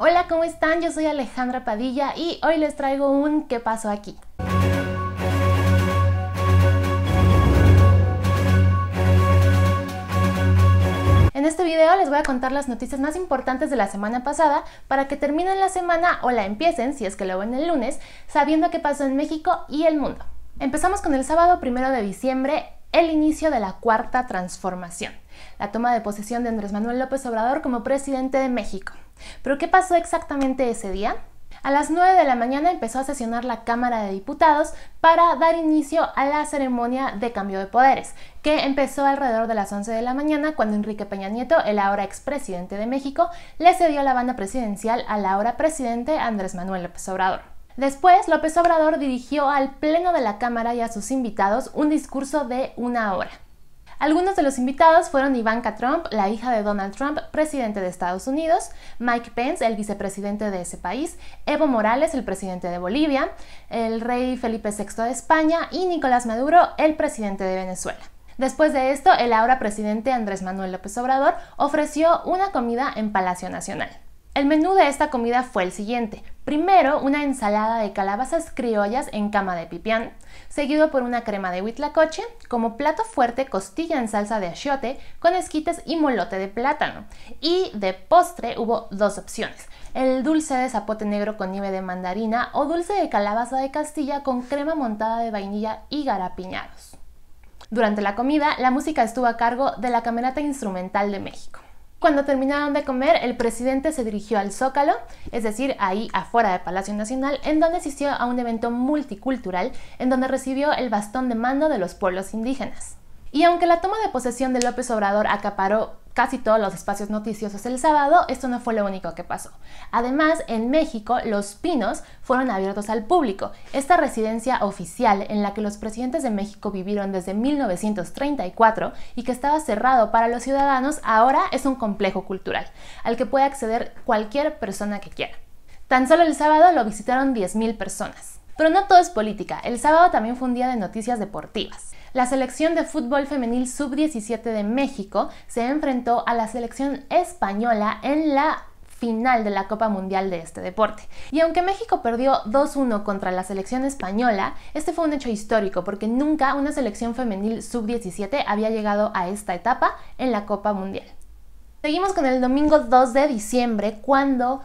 Hola, ¿cómo están? Yo soy Alejandra Padilla y hoy les traigo un ¿Qué pasó aquí? En este video les voy a contar las noticias más importantes de la semana pasada para que terminen la semana o la empiecen, si es que lo ven el lunes, sabiendo qué pasó en México y el mundo. Empezamos con el sábado primero de diciembre, el inicio de la cuarta transformación, la toma de posesión de Andrés Manuel López Obrador como presidente de México. Pero ¿qué pasó exactamente ese día? A las 9 de la mañana empezó a sesionar la Cámara de Diputados para dar inicio a la ceremonia de cambio de poderes, que empezó alrededor de las 11 de la mañana cuando Enrique Peña Nieto, el ahora expresidente de México, le cedió la banda presidencial al ahora presidente Andrés Manuel López Obrador. Después, López Obrador dirigió al Pleno de la Cámara y a sus invitados un discurso de una hora. Algunos de los invitados fueron Ivanka Trump, la hija de Donald Trump, presidente de Estados Unidos, Mike Pence, el vicepresidente de ese país, Evo Morales, el presidente de Bolivia, el rey Felipe VI de España y Nicolás Maduro, el presidente de Venezuela. Después de esto, el ahora presidente Andrés Manuel López Obrador ofreció una comida en Palacio Nacional. El menú de esta comida fue el siguiente. Primero, una ensalada de calabazas criollas en cama de pipián, seguido por una crema de huitlacoche, como plato fuerte costilla en salsa de achiote con esquites y molote de plátano. Y de postre hubo dos opciones, el dulce de zapote negro con nieve de mandarina o dulce de calabaza de castilla con crema montada de vainilla y garapiñados. Durante la comida, la música estuvo a cargo de la Camerata Instrumental de México. Cuando terminaron de comer, el presidente se dirigió al Zócalo, es decir, ahí afuera de Palacio Nacional, en donde asistió a un evento multicultural en donde recibió el bastón de mando de los pueblos indígenas. Y aunque la toma de posesión de López Obrador acaparó casi todos los espacios noticiosos el sábado, esto no fue lo único que pasó. Además, en México, Los Pinos fueron abiertos al público, esta residencia oficial en la que los presidentes de México vivieron desde 1934 y que estaba cerrado para los ciudadanos, ahora es un complejo cultural, al que puede acceder cualquier persona que quiera. Tan solo el sábado lo visitaron 10.000 personas. Pero no todo es política, el sábado también fue un día de noticias deportivas. La selección de fútbol femenil sub-17 de México se enfrentó a la selección española en la final de la Copa Mundial de este deporte. Y aunque México perdió 2-1 contra la selección española, este fue un hecho histórico porque nunca una selección femenil sub-17 había llegado a esta etapa en la Copa Mundial. Seguimos con el domingo 2 de diciembre cuando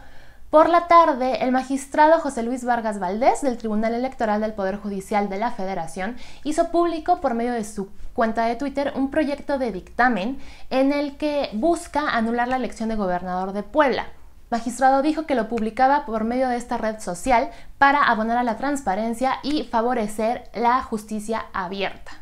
por la tarde, el magistrado José Luis Vargas Valdés del Tribunal Electoral del Poder Judicial de la Federación hizo público por medio de su cuenta de Twitter un proyecto de dictamen en el que busca anular la elección de gobernador de Puebla. El Magistrado dijo que lo publicaba por medio de esta red social para abonar a la transparencia y favorecer la justicia abierta.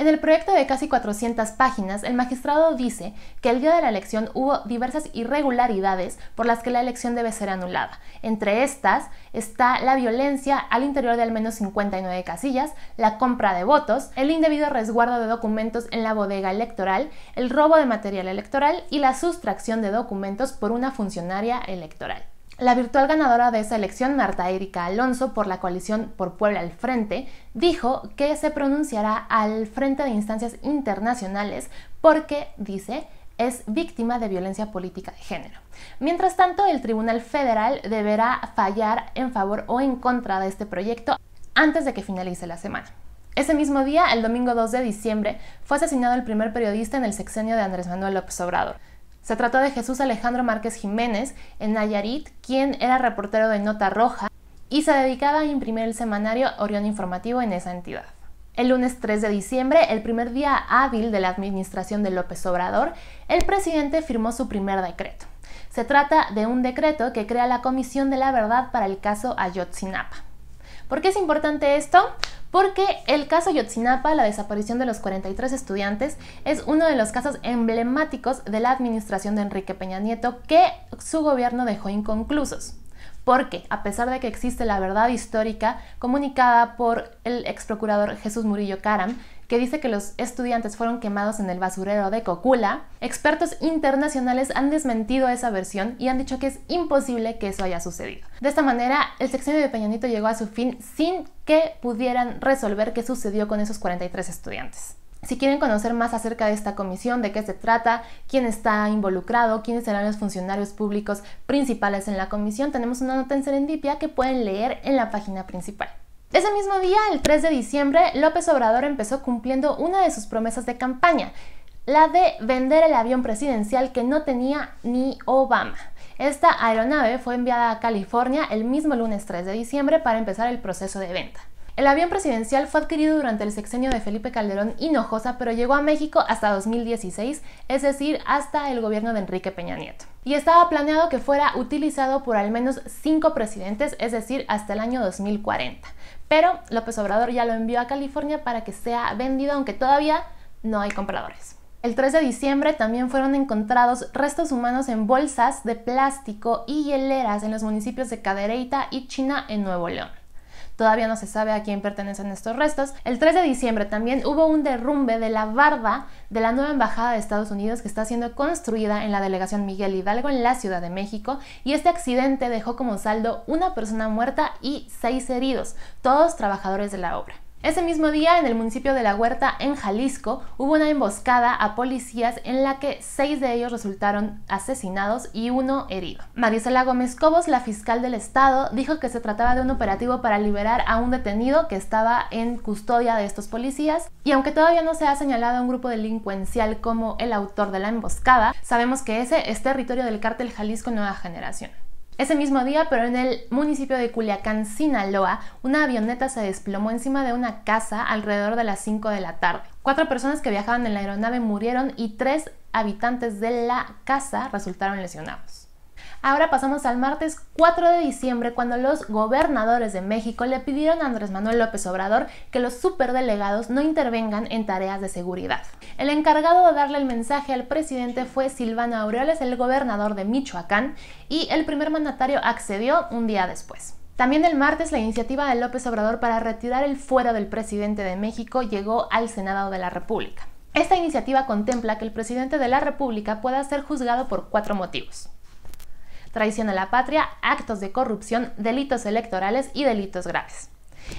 En el proyecto de casi 400 páginas, el magistrado dice que el día de la elección hubo diversas irregularidades por las que la elección debe ser anulada. Entre estas está la violencia al interior de al menos 59 casillas, la compra de votos, el indebido resguardo de documentos en la bodega electoral, el robo de material electoral y la sustracción de documentos por una funcionaria electoral. La virtual ganadora de esa elección, Marta Erika Alonso, por la coalición Por Puebla al Frente, dijo que se pronunciará al frente de instancias internacionales porque, dice, es víctima de violencia política de género. Mientras tanto, el Tribunal Federal deberá fallar en favor o en contra de este proyecto antes de que finalice la semana. Ese mismo día, el domingo 2 de diciembre, fue asesinado el primer periodista en el sexenio de Andrés Manuel López Obrador. Se trató de Jesús Alejandro Márquez Jiménez en Nayarit, quien era reportero de Nota Roja y se dedicaba a imprimir el semanario Orión Informativo en esa entidad. El lunes 3 de diciembre, el primer día hábil de la administración de López Obrador, el presidente firmó su primer decreto. Se trata de un decreto que crea la Comisión de la Verdad para el caso Ayotzinapa. ¿Por qué es importante esto? porque el caso Yotzinapa, la desaparición de los 43 estudiantes, es uno de los casos emblemáticos de la administración de Enrique Peña Nieto que su gobierno dejó inconclusos. Porque, a pesar de que existe la verdad histórica comunicada por el ex procurador Jesús Murillo Caram, que dice que los estudiantes fueron quemados en el basurero de Cocula, expertos internacionales han desmentido esa versión y han dicho que es imposible que eso haya sucedido. De esta manera, el sexenio de Peñanito llegó a su fin sin que pudieran resolver qué sucedió con esos 43 estudiantes. Si quieren conocer más acerca de esta comisión, de qué se trata, quién está involucrado, quiénes serán los funcionarios públicos principales en la comisión, tenemos una nota en Serendipia que pueden leer en la página principal. Ese mismo día, el 3 de diciembre, López Obrador empezó cumpliendo una de sus promesas de campaña, la de vender el avión presidencial que no tenía ni Obama. Esta aeronave fue enviada a California el mismo lunes 3 de diciembre para empezar el proceso de venta. El avión presidencial fue adquirido durante el sexenio de Felipe Calderón Hinojosa, pero llegó a México hasta 2016, es decir, hasta el gobierno de Enrique Peña Nieto. Y estaba planeado que fuera utilizado por al menos cinco presidentes, es decir, hasta el año 2040. Pero López Obrador ya lo envió a California para que sea vendido, aunque todavía no hay compradores. El 3 de diciembre también fueron encontrados restos humanos en bolsas de plástico y hieleras en los municipios de Cadereyta y China en Nuevo León. Todavía no se sabe a quién pertenecen estos restos. El 3 de diciembre también hubo un derrumbe de la barba de la nueva embajada de Estados Unidos que está siendo construida en la delegación Miguel Hidalgo en la Ciudad de México y este accidente dejó como saldo una persona muerta y seis heridos, todos trabajadores de la obra. Ese mismo día, en el municipio de La Huerta, en Jalisco, hubo una emboscada a policías en la que seis de ellos resultaron asesinados y uno herido. Marisela Gómez Cobos, la fiscal del estado, dijo que se trataba de un operativo para liberar a un detenido que estaba en custodia de estos policías y aunque todavía no se ha señalado a un grupo delincuencial como el autor de la emboscada, sabemos que ese es territorio del cártel Jalisco Nueva Generación. Ese mismo día, pero en el municipio de Culiacán, Sinaloa, una avioneta se desplomó encima de una casa alrededor de las 5 de la tarde. Cuatro personas que viajaban en la aeronave murieron y tres habitantes de la casa resultaron lesionados. Ahora pasamos al martes 4 de diciembre cuando los gobernadores de México le pidieron a Andrés Manuel López Obrador que los superdelegados no intervengan en tareas de seguridad. El encargado de darle el mensaje al presidente fue Silvano Aureoles, el gobernador de Michoacán, y el primer mandatario accedió un día después. También el martes la iniciativa de López Obrador para retirar el fuero del presidente de México llegó al Senado de la República. Esta iniciativa contempla que el presidente de la República pueda ser juzgado por cuatro motivos traición a la patria, actos de corrupción, delitos electorales y delitos graves.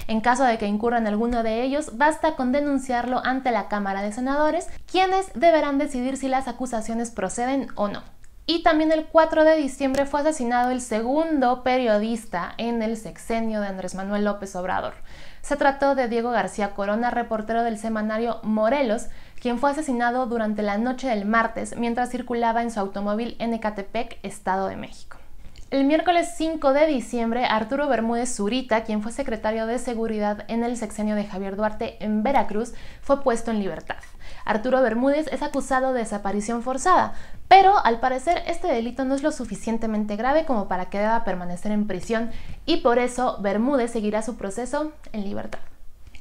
En caso de que incurran alguno de ellos, basta con denunciarlo ante la Cámara de Senadores, quienes deberán decidir si las acusaciones proceden o no. Y también el 4 de diciembre fue asesinado el segundo periodista en el sexenio de Andrés Manuel López Obrador. Se trató de Diego García Corona, reportero del semanario Morelos, quien fue asesinado durante la noche del martes mientras circulaba en su automóvil en Ecatepec, Estado de México. El miércoles 5 de diciembre, Arturo Bermúdez Zurita, quien fue secretario de Seguridad en el sexenio de Javier Duarte en Veracruz, fue puesto en libertad. Arturo Bermúdez es acusado de desaparición forzada, pero al parecer este delito no es lo suficientemente grave como para que deba permanecer en prisión y por eso Bermúdez seguirá su proceso en libertad.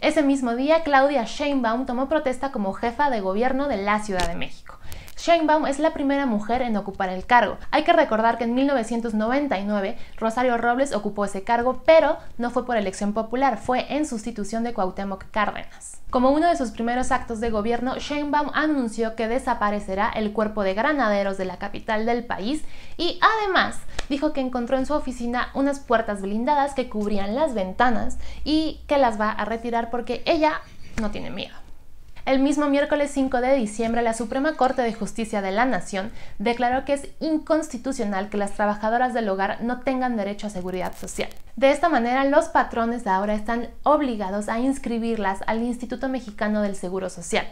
Ese mismo día, Claudia Sheinbaum tomó protesta como jefa de gobierno de la Ciudad de México. Sheinbaum es la primera mujer en ocupar el cargo. Hay que recordar que en 1999 Rosario Robles ocupó ese cargo, pero no fue por elección popular, fue en sustitución de Cuauhtémoc Cárdenas. Como uno de sus primeros actos de gobierno, Sheinbaum anunció que desaparecerá el cuerpo de granaderos de la capital del país y además dijo que encontró en su oficina unas puertas blindadas que cubrían las ventanas y que las va a retirar porque ella no tiene miedo. El mismo miércoles 5 de diciembre, la Suprema Corte de Justicia de la Nación declaró que es inconstitucional que las trabajadoras del hogar no tengan derecho a seguridad social. De esta manera, los patrones ahora están obligados a inscribirlas al Instituto Mexicano del Seguro Social.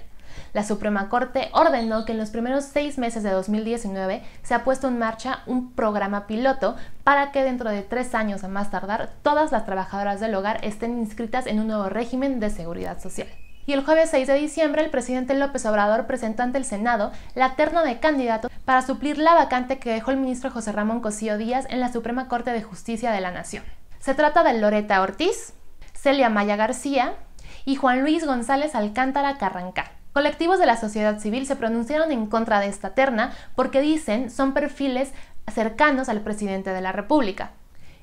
La Suprema Corte ordenó que en los primeros seis meses de 2019 se ha puesto en marcha un programa piloto para que dentro de tres años a más tardar todas las trabajadoras del hogar estén inscritas en un nuevo régimen de seguridad social. Y el jueves 6 de diciembre, el presidente López Obrador presentó ante el Senado la terna de candidatos para suplir la vacante que dejó el ministro José Ramón Cosío Díaz en la Suprema Corte de Justicia de la Nación. Se trata de Loreta Ortiz, Celia Maya García y Juan Luis González Alcántara Carrancá. Colectivos de la sociedad civil se pronunciaron en contra de esta terna porque dicen son perfiles cercanos al presidente de la República.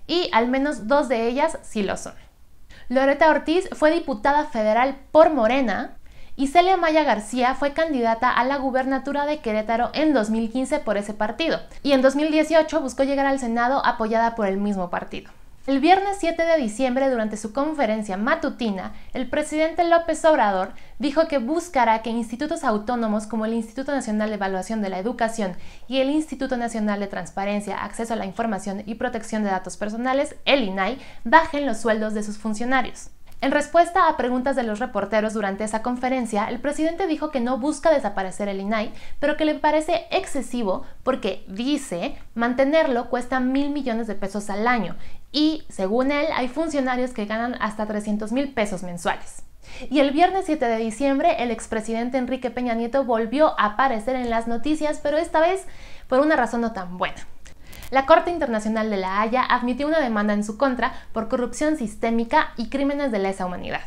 Y al menos dos de ellas sí lo son. Loreta Ortiz fue diputada federal por Morena y Celia Maya García fue candidata a la gubernatura de Querétaro en 2015 por ese partido y en 2018 buscó llegar al Senado apoyada por el mismo partido. El viernes 7 de diciembre, durante su conferencia matutina, el presidente López Obrador dijo que buscará que institutos autónomos como el Instituto Nacional de Evaluación de la Educación y el Instituto Nacional de Transparencia, Acceso a la Información y Protección de Datos Personales, el INAI, bajen los sueldos de sus funcionarios. En respuesta a preguntas de los reporteros durante esa conferencia, el presidente dijo que no busca desaparecer el INAI, pero que le parece excesivo porque, dice, mantenerlo cuesta mil millones de pesos al año y, según él, hay funcionarios que ganan hasta 300 mil pesos mensuales. Y el viernes 7 de diciembre, el expresidente Enrique Peña Nieto volvió a aparecer en las noticias, pero esta vez por una razón no tan buena. La Corte Internacional de la Haya admitió una demanda en su contra por corrupción sistémica y crímenes de lesa humanidad.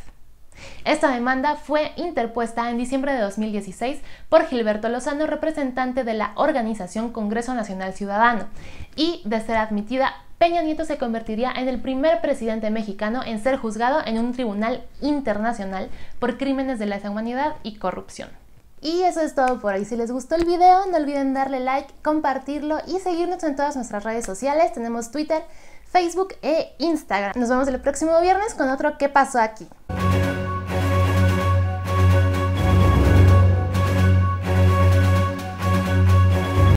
Esta demanda fue interpuesta en diciembre de 2016 por Gilberto Lozano, representante de la organización Congreso Nacional Ciudadano, y de ser admitida, Peña Nieto se convertiría en el primer presidente mexicano en ser juzgado en un tribunal internacional por crímenes de lesa humanidad y corrupción. Y eso es todo por hoy. Si les gustó el video, no olviden darle like, compartirlo y seguirnos en todas nuestras redes sociales. Tenemos Twitter, Facebook e Instagram. Nos vemos el próximo viernes con otro ¿Qué pasó aquí?